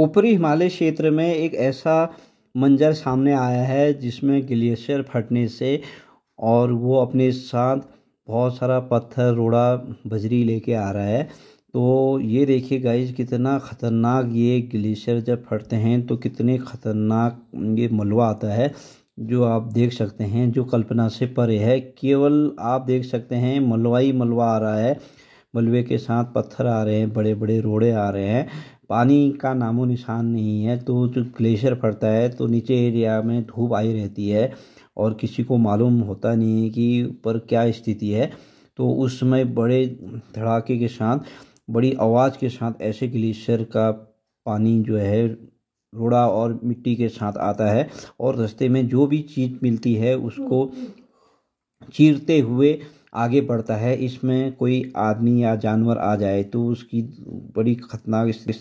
ऊपरी हिमालय क्षेत्र में एक ऐसा मंजर सामने आया है जिसमें ग्लेशियर फटने से और वो अपने साथ बहुत सारा पत्थर रोड़ा बजरी लेके आ रहा है तो ये देखिए गाइज कितना ख़तरनाक ये ग्लेशियर जब फटते हैं तो कितने ख़तरनाक ये मलबा आता है जो आप देख सकते हैं जो कल्पना से परे है केवल आप देख सकते हैं मलबा ही मलबा आ रहा है मलबे के साथ पत्थर आ रहे हैं बड़े बड़े रोड़े आ रहे हैं पानी का नामो निशान नहीं है तो जो ग्लेशियर फटता है तो नीचे एरिया में धूप आई रहती है और किसी को मालूम होता नहीं है कि ऊपर क्या स्थिति है तो उस समय बड़े धड़ाके के साथ बड़ी आवाज़ के साथ ऐसे ग्लेशियर का पानी जो है रोड़ा और मिट्टी के साथ आता है और रास्ते में जो भी चीज़ मिलती है उसको चीरते हुए आगे बढ़ता है इसमें कोई आदमी या जानवर आ जाए तो उसकी बड़ी खतरनाक